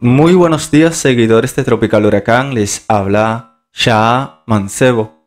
Muy buenos días seguidores de Tropical Huracán, les habla Sha Mancebo.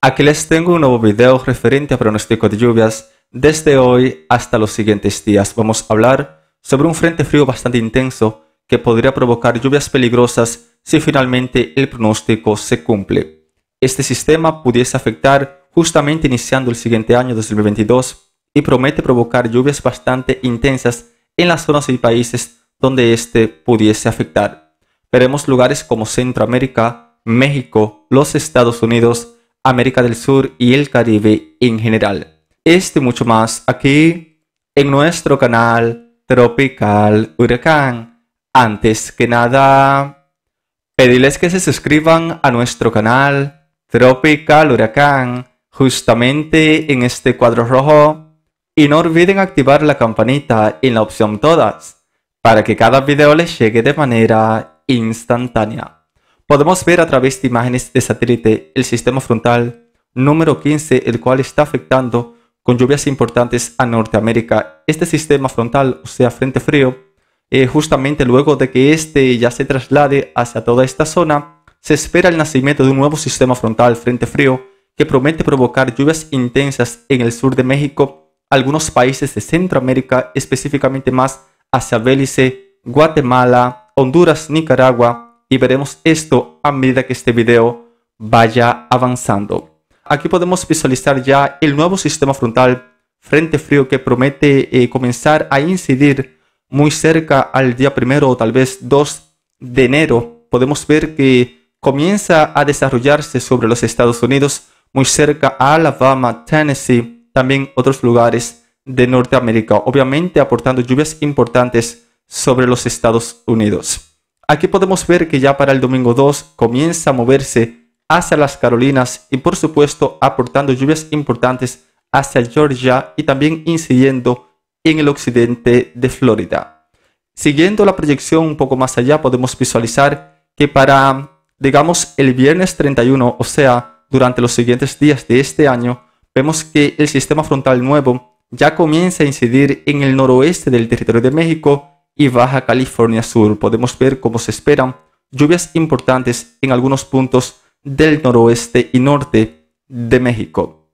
Aquí les tengo un nuevo video referente a pronóstico de lluvias desde hoy hasta los siguientes días. Vamos a hablar sobre un frente frío bastante intenso que podría provocar lluvias peligrosas si finalmente el pronóstico se cumple. Este sistema pudiese afectar justamente iniciando el siguiente año 2022 y promete provocar lluvias bastante intensas en las zonas y países donde este pudiese afectar. Veremos lugares como Centroamérica, México, los Estados Unidos, América del Sur y el Caribe en general. Este mucho más aquí en nuestro canal Tropical Huracán. Antes que nada, pedirles que se suscriban a nuestro canal Tropical Huracán justamente en este cuadro rojo y no olviden activar la campanita en la opción todas para que cada video les llegue de manera instantánea. Podemos ver a través de imágenes de satélite el sistema frontal número 15, el cual está afectando con lluvias importantes a Norteamérica. Este sistema frontal, o sea, frente frío, eh, justamente luego de que este ya se traslade hacia toda esta zona, se espera el nacimiento de un nuevo sistema frontal, frente frío, que promete provocar lluvias intensas en el sur de México, algunos países de Centroamérica, específicamente más hacia Belice, Guatemala, Honduras, Nicaragua y veremos esto a medida que este video vaya avanzando. Aquí podemos visualizar ya el nuevo sistema frontal frente frío que promete eh, comenzar a incidir muy cerca al día primero o tal vez 2 de enero. Podemos ver que comienza a desarrollarse sobre los Estados Unidos, muy cerca a Alabama, Tennessee, también otros lugares de Norteamérica, obviamente aportando lluvias importantes sobre los Estados Unidos. Aquí podemos ver que ya para el domingo 2 comienza a moverse hacia las Carolinas y por supuesto aportando lluvias importantes hacia Georgia y también incidiendo en el occidente de Florida. Siguiendo la proyección un poco más allá podemos visualizar que para, digamos, el viernes 31, o sea, durante los siguientes días de este año, vemos que el sistema frontal nuevo ya comienza a incidir en el noroeste del territorio de México y Baja California Sur. Podemos ver cómo se esperan lluvias importantes en algunos puntos del noroeste y norte de México.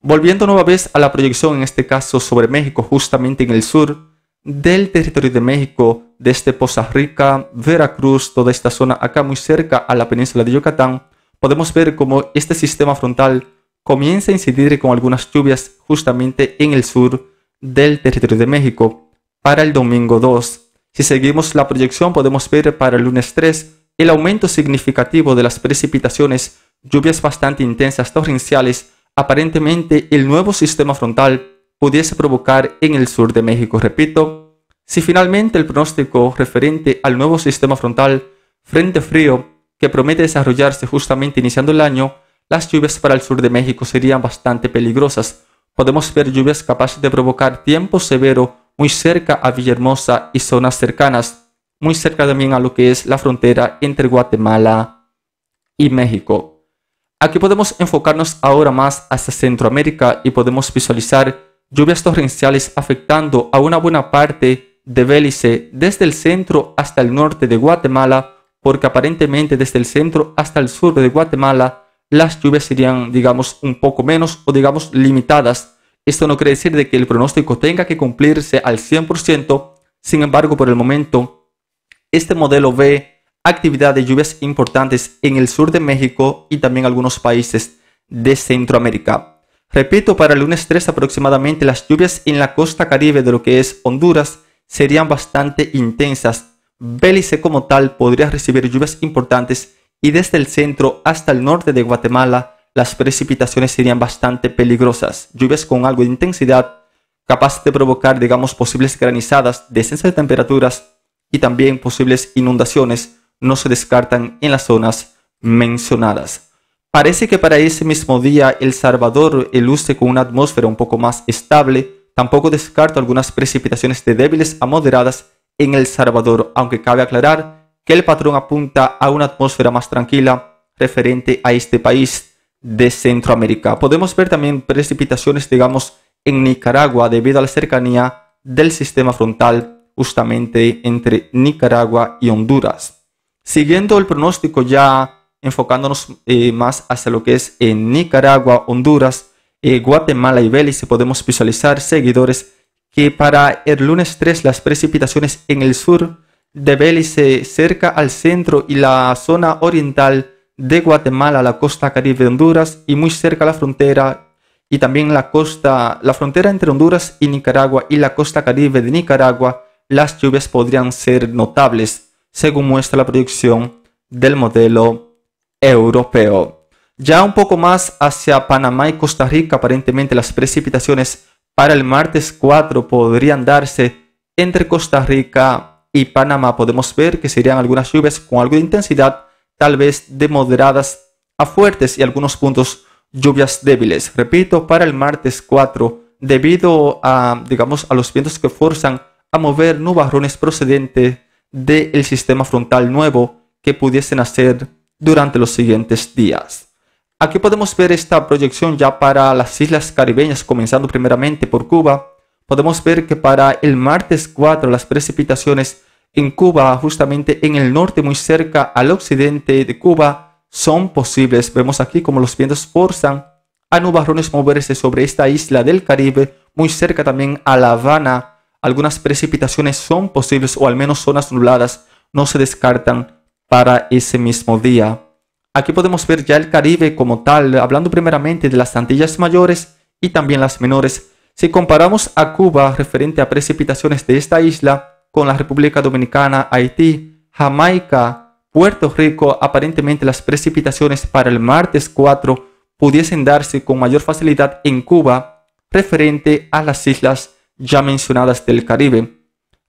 Volviendo nueva vez a la proyección en este caso sobre México, justamente en el sur del territorio de México, desde este Poza Rica, Veracruz, toda esta zona acá muy cerca a la península de Yucatán, podemos ver cómo este sistema frontal comienza a incidir con algunas lluvias justamente en el sur del territorio de México para el domingo 2. Si seguimos la proyección podemos ver para el lunes 3 el aumento significativo de las precipitaciones, lluvias bastante intensas torrenciales, aparentemente el nuevo sistema frontal pudiese provocar en el sur de México. Repito, si finalmente el pronóstico referente al nuevo sistema frontal, frente frío, que promete desarrollarse justamente iniciando el año, las lluvias para el sur de México serían bastante peligrosas. Podemos ver lluvias capaces de provocar tiempo severo muy cerca a Villahermosa y zonas cercanas, muy cerca también a lo que es la frontera entre Guatemala y México. Aquí podemos enfocarnos ahora más hacia Centroamérica y podemos visualizar lluvias torrenciales afectando a una buena parte de Belice desde el centro hasta el norte de Guatemala, porque aparentemente desde el centro hasta el sur de Guatemala las lluvias serían, digamos, un poco menos o, digamos, limitadas. Esto no quiere decir de que el pronóstico tenga que cumplirse al 100%, sin embargo, por el momento, este modelo ve actividad de lluvias importantes en el sur de México y también algunos países de Centroamérica. Repito, para el lunes 3 aproximadamente las lluvias en la costa caribe de lo que es Honduras serían bastante intensas. Bélice como tal podría recibir lluvias importantes y desde el centro hasta el norte de Guatemala las precipitaciones serían bastante peligrosas, lluvias con algo de intensidad, capaces de provocar, digamos, posibles granizadas, descensos de temperaturas y también posibles inundaciones no se descartan en las zonas mencionadas. Parece que para ese mismo día El Salvador eluce con una atmósfera un poco más estable, tampoco descarto algunas precipitaciones de débiles a moderadas en El Salvador, aunque cabe aclarar que el patrón apunta a una atmósfera más tranquila referente a este país de Centroamérica. Podemos ver también precipitaciones, digamos, en Nicaragua debido a la cercanía del sistema frontal justamente entre Nicaragua y Honduras. Siguiendo el pronóstico ya enfocándonos eh, más hacia lo que es en eh, Nicaragua, Honduras, eh, Guatemala y Belice, podemos visualizar seguidores que para el lunes 3 las precipitaciones en el sur de Belice cerca al centro y la zona oriental de Guatemala, la costa caribe de Honduras y muy cerca la frontera y también la costa, la frontera entre Honduras y Nicaragua y la costa caribe de Nicaragua, las lluvias podrían ser notables, según muestra la proyección del modelo europeo. Ya un poco más hacia Panamá y Costa Rica, aparentemente las precipitaciones para el martes 4 podrían darse entre Costa Rica y Panamá podemos ver que serían algunas lluvias con algo de intensidad, tal vez de moderadas a fuertes y algunos puntos lluvias débiles. Repito, para el martes 4, debido a, digamos, a los vientos que forzan a mover nubarrones procedentes del sistema frontal nuevo que pudiesen hacer durante los siguientes días. Aquí podemos ver esta proyección ya para las islas caribeñas, comenzando primeramente por Cuba, podemos ver que para el martes 4 las precipitaciones en Cuba, justamente en el norte, muy cerca al occidente de Cuba, son posibles. Vemos aquí como los vientos forzan a nubarrones moverse sobre esta isla del Caribe, muy cerca también a La Habana. Algunas precipitaciones son posibles o al menos zonas nubladas no se descartan para ese mismo día. Aquí podemos ver ya el Caribe como tal, hablando primeramente de las Antillas mayores y también las menores. Si comparamos a Cuba referente a precipitaciones de esta isla con la República Dominicana, Haití, Jamaica, Puerto Rico, aparentemente las precipitaciones para el martes 4 pudiesen darse con mayor facilidad en Cuba referente a las islas ya mencionadas del Caribe.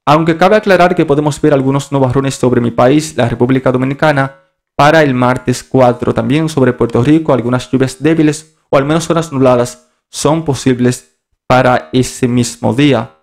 Aunque cabe aclarar que podemos ver algunos nubarrones sobre mi país, la República Dominicana, para el martes 4. También sobre Puerto Rico, algunas lluvias débiles o al menos zonas nubladas son posibles para ese mismo día.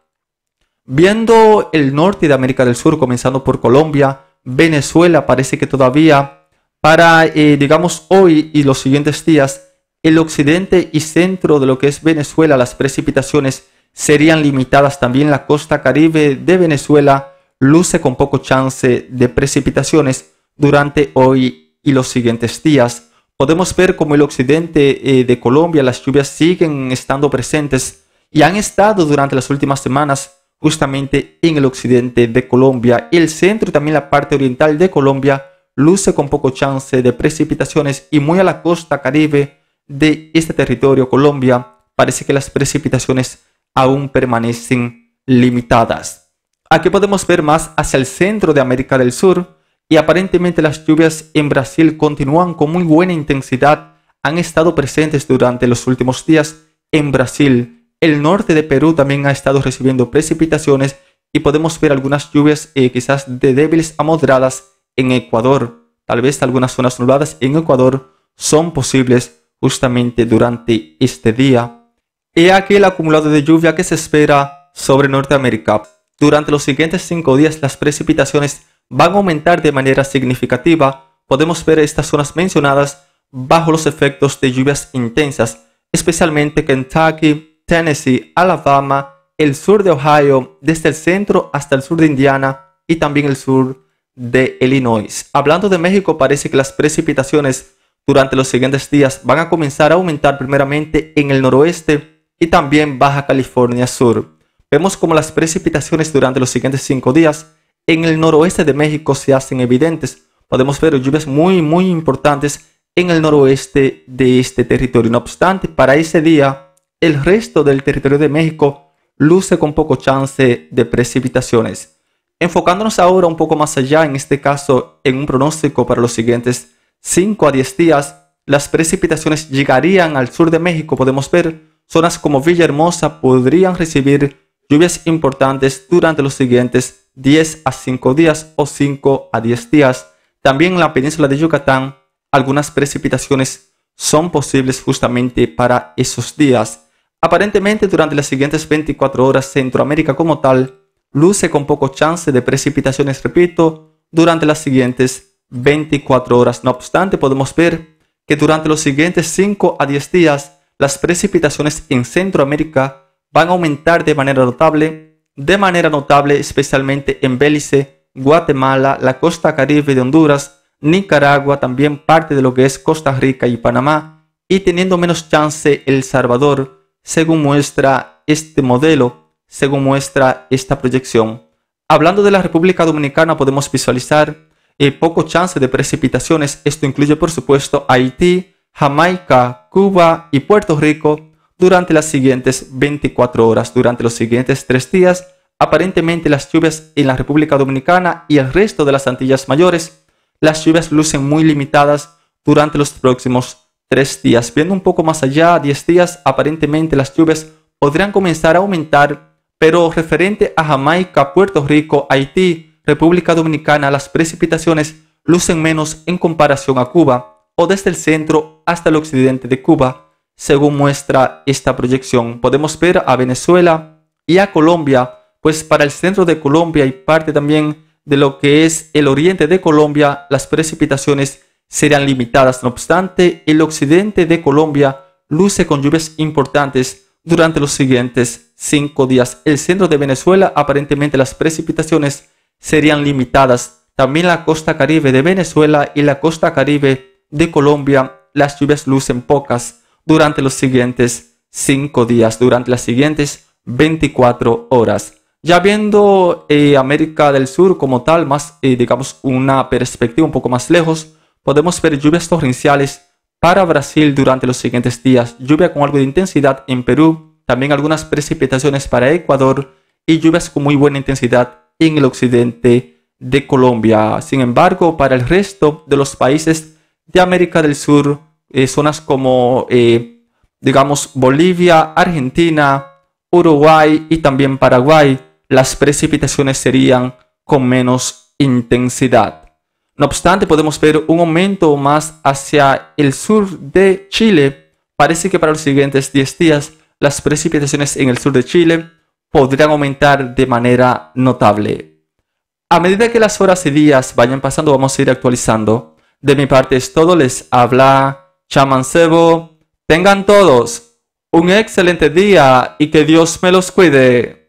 Viendo el norte de América del Sur, comenzando por Colombia, Venezuela parece que todavía para, eh, digamos, hoy y los siguientes días, el occidente y centro de lo que es Venezuela, las precipitaciones serían limitadas. También la costa caribe de Venezuela luce con poco chance de precipitaciones durante hoy y los siguientes días. Podemos ver como el occidente eh, de Colombia, las lluvias siguen estando presentes y han estado durante las últimas semanas justamente en el occidente de Colombia. El centro y también la parte oriental de Colombia luce con poco chance de precipitaciones y muy a la costa caribe de este territorio Colombia parece que las precipitaciones aún permanecen limitadas. Aquí podemos ver más hacia el centro de América del Sur y aparentemente las lluvias en Brasil continúan con muy buena intensidad, han estado presentes durante los últimos días en Brasil el norte de Perú también ha estado recibiendo precipitaciones y podemos ver algunas lluvias eh, quizás de débiles a moderadas en Ecuador. Tal vez algunas zonas nubladas en Ecuador son posibles justamente durante este día. He aquí el acumulado de lluvia que se espera sobre Norteamérica. Durante los siguientes cinco días las precipitaciones van a aumentar de manera significativa. Podemos ver estas zonas mencionadas bajo los efectos de lluvias intensas, especialmente Kentucky, Tennessee, Alabama, el sur de Ohio, desde el centro hasta el sur de Indiana y también el sur de Illinois. Hablando de México, parece que las precipitaciones durante los siguientes días van a comenzar a aumentar primeramente en el noroeste y también Baja California Sur. Vemos como las precipitaciones durante los siguientes cinco días en el noroeste de México se hacen evidentes. Podemos ver lluvias muy muy importantes en el noroeste de este territorio. No obstante, para ese día el resto del territorio de México luce con poco chance de precipitaciones. Enfocándonos ahora un poco más allá, en este caso en un pronóstico para los siguientes 5 a 10 días, las precipitaciones llegarían al sur de México, podemos ver zonas como Villahermosa podrían recibir lluvias importantes durante los siguientes 10 a 5 días o 5 a 10 días. También en la península de Yucatán algunas precipitaciones son posibles justamente para esos días. Aparentemente, durante las siguientes 24 horas, Centroamérica como tal luce con poco chance de precipitaciones, repito, durante las siguientes 24 horas. No obstante, podemos ver que durante los siguientes 5 a 10 días, las precipitaciones en Centroamérica van a aumentar de manera notable, de manera notable especialmente en Belice, Guatemala, la costa caribe de Honduras, Nicaragua, también parte de lo que es Costa Rica y Panamá, y teniendo menos chance El Salvador, según muestra este modelo, según muestra esta proyección. Hablando de la República Dominicana, podemos visualizar eh, poco chance de precipitaciones. Esto incluye, por supuesto, Haití, Jamaica, Cuba y Puerto Rico durante las siguientes 24 horas, durante los siguientes tres días. Aparentemente las lluvias en la República Dominicana y el resto de las Antillas Mayores, las lluvias lucen muy limitadas durante los próximos tres días. Viendo un poco más allá, 10 días, aparentemente las lluvias podrían comenzar a aumentar, pero referente a Jamaica, Puerto Rico, Haití, República Dominicana, las precipitaciones lucen menos en comparación a Cuba o desde el centro hasta el occidente de Cuba, según muestra esta proyección. Podemos ver a Venezuela y a Colombia, pues para el centro de Colombia y parte también de lo que es el oriente de Colombia, las precipitaciones serían limitadas. No obstante, el occidente de Colombia luce con lluvias importantes durante los siguientes cinco días. El centro de Venezuela, aparentemente las precipitaciones serían limitadas. También la costa caribe de Venezuela y la costa caribe de Colombia, las lluvias lucen pocas durante los siguientes cinco días, durante las siguientes 24 horas. Ya viendo eh, América del Sur como tal, más eh, digamos una perspectiva un poco más lejos, podemos ver lluvias torrenciales para Brasil durante los siguientes días, lluvia con algo de intensidad en Perú, también algunas precipitaciones para Ecuador y lluvias con muy buena intensidad en el occidente de Colombia. Sin embargo, para el resto de los países de América del Sur, eh, zonas como, eh, digamos, Bolivia, Argentina, Uruguay y también Paraguay, las precipitaciones serían con menos intensidad. No obstante, podemos ver un aumento más hacia el sur de Chile. Parece que para los siguientes 10 días las precipitaciones en el sur de Chile podrían aumentar de manera notable. A medida que las horas y días vayan pasando, vamos a ir actualizando. De mi parte es todo, les habla Chamancebo. Tengan todos un excelente día y que Dios me los cuide.